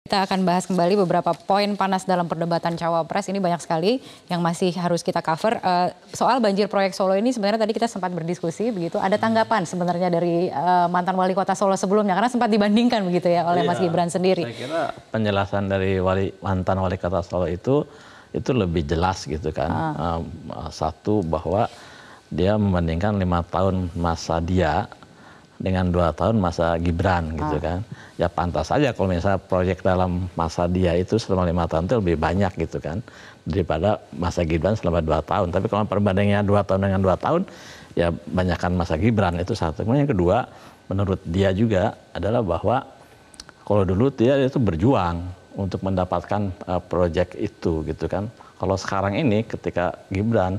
Kita akan bahas kembali beberapa poin panas dalam perdebatan cawapres ini banyak sekali yang masih harus kita cover. Eh, soal banjir proyek Solo ini sebenarnya tadi kita sempat berdiskusi begitu. Ada hmm. tanggapan sebenarnya dari eh, mantan wali kota Solo sebelumnya karena sempat dibandingkan begitu ya oleh iya, Mas Gibran sendiri. Saya kira penjelasan dari wali, mantan wali kota Solo itu itu lebih jelas gitu kan. Uh. satu bahwa dia membandingkan lima tahun masa dia dengan dua tahun masa Gibran gitu ah. kan. Ya pantas saja kalau misalnya proyek dalam masa dia itu selama lima tahun itu lebih banyak gitu kan daripada masa Gibran selama dua tahun. Tapi kalau perbandingannya dua tahun dengan dua tahun ya banyakkan masa Gibran itu satu. Kemudian yang kedua menurut dia juga adalah bahwa kalau dulu dia itu berjuang untuk mendapatkan uh, proyek itu gitu kan. Kalau sekarang ini ketika Gibran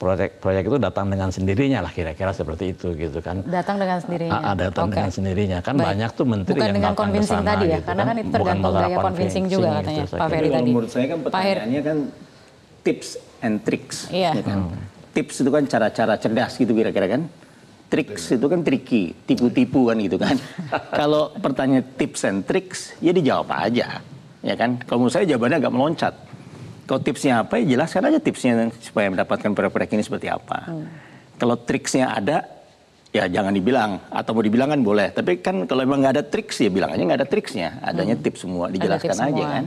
proyek-proyek itu datang dengan sendirinya lah kira-kira seperti itu gitu kan. Datang dengan sendirinya. -a, ah, ah, datang okay. dengan sendirinya kan Baik. banyak tuh menteri Bukan yang dengan datang sana tadi ya, gitu karena kan, kan itu tergantung gaya convincing juga katanya gitu, Pak Ferry tadi. Menurut saya kan pertanyaannya kan tips and tricks. Iya. Ya kan? hmm. Tips itu kan cara-cara cerdas gitu kira-kira kan. Tricks itu kan tricky, tipu-tipu kan gitu kan. Kalau pertanyaan tips and tricks, ya dijawab aja. Ya kan? Kalau menurut saya jawabannya agak meloncat kalau tipsnya apa ya jelaskan aja tipsnya supaya mendapatkan proyek-proyek ini seperti apa. Hmm. Kalau triksnya ada ya jangan dibilang atau mau dibilang kan boleh. Tapi kan kalau memang nggak ada triks ya bilang aja nggak ada triksnya. Adanya hmm. tips semua dijelaskan tips aja semua. kan.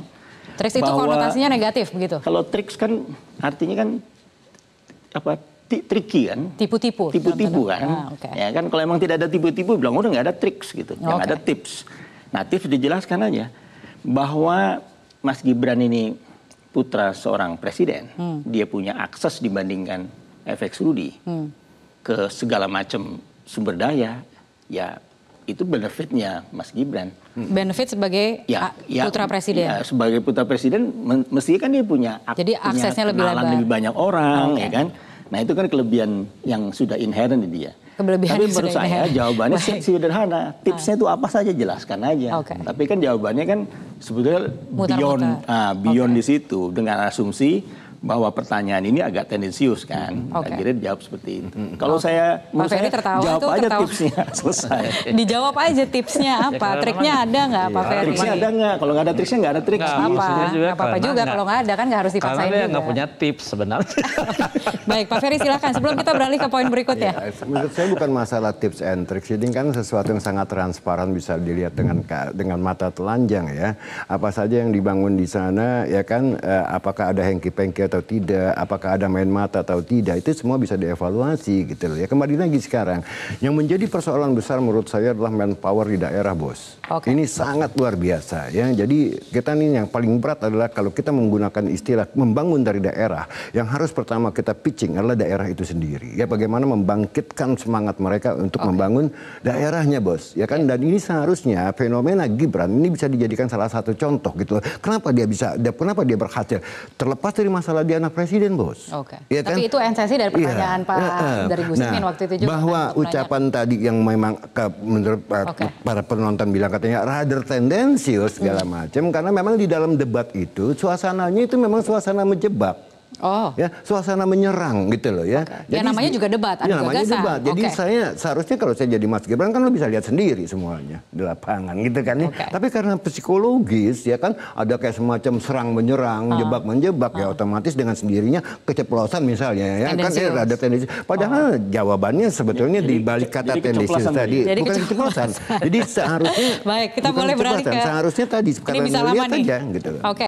Triks itu Bahwa, konotasinya negatif begitu. Kalau triks kan artinya kan apa tricky kan tipu-tipu tipu-tipu kan ah, okay. ya kan kalau emang tidak ada tipu-tipu bilang udah nggak ada triks gitu yang ada tips nah tips dijelaskan aja bahwa Mas Gibran ini putra seorang presiden, hmm. dia punya akses dibandingkan efek Rudi hmm. ke segala macam sumber daya, ya itu benefitnya Mas Gibran. Hmm. Benefit sebagai ya, ya, putra presiden. Ya, sebagai putra presiden mestinya kan dia punya Jadi punya lebih, lebih banyak orang okay. Ah, ya kan. Nah, itu kan kelebihan yang sudah inherent di dia. Kelebihan Tapi menurut saya inherent. jawabannya sederhana. Tipsnya itu ah. apa saja jelaskan aja. Okay. Tapi kan jawabannya kan sebetulnya Mutar -mutar. beyond uh, beyond okay. di situ dengan asumsi bahwa pertanyaan ini agak tendensius kan. Okay. Akhirnya dijawab seperti itu. Hmm. Kalau oh. saya menurut Pak saya tertawa jawab aja tertawa. tipsnya selesai. dijawab aja tipsnya ya, apa? Ya, triknya ada nggak Pak iya, Ferry? Triknya ada nggak? Kalau nggak ada triknya nggak ada trik. Iya, nggak apa-apa juga, apa -apa juga kalau nggak ada kan nggak harus dipaksain karena dia nggak punya tips sebenarnya. Baik Pak Ferry silakan sebelum kita beralih ke poin berikutnya. Ya, menurut saya bukan masalah tips and tricks. Ini kan sesuatu yang sangat transparan bisa dilihat dengan dengan mata telanjang ya. Apa saja yang dibangun di sana ya kan eh, apakah ada hengki-pengki atau tidak, apakah ada main mata atau tidak, itu semua bisa dievaluasi gitu loh. Ya kembali lagi sekarang, yang menjadi persoalan besar menurut saya adalah manpower di daerah bos. Okay. Ini sangat luar biasa ya. Jadi kita ini yang paling berat adalah kalau kita menggunakan istilah membangun dari daerah, yang harus pertama kita pitching adalah daerah itu sendiri. Ya bagaimana membangkitkan semangat mereka untuk okay. membangun daerahnya bos, ya kan? Dan ini seharusnya fenomena Gibran ini bisa dijadikan salah satu contoh gitu. Kenapa dia bisa? Kenapa dia berhasil? Terlepas dari masalah kalau dia anak presiden, bos. Okay. Ya kan? itu esensi dari iya. pertanyaan ya. Pak ya, dari Gus nah, waktu itu juga. Kan bahwa kan, ucapan nanya. tadi yang memang ke, menurut okay. para penonton bilang katanya rather tendensius segala hmm. macam, karena memang di dalam debat itu suasananya itu memang suasana menjebak. Oh. Ya, suasana menyerang gitu loh ya. Okay. Ya, jadi, ya namanya juga debat, ada ya, namanya gagasan. debat. Jadi okay. saya seharusnya kalau saya jadi Mas Gibran kan lo bisa lihat sendiri semuanya di lapangan gitu kan ya. Okay. Tapi karena psikologis ya kan ada kayak semacam serang menyerang, uh. jebak menjebak uh. ya ah. otomatis dengan sendirinya keceplosan misalnya ya kan Tendensius. kan ya, ada tendensi. Padahal oh. jawabannya sebetulnya jadi, di balik kata tendensi tadi jadi bukan keceplosan. jadi seharusnya Baik, kita boleh beralih ke Seharusnya tadi karena bisa lihat aja gitu. Oke. Okay.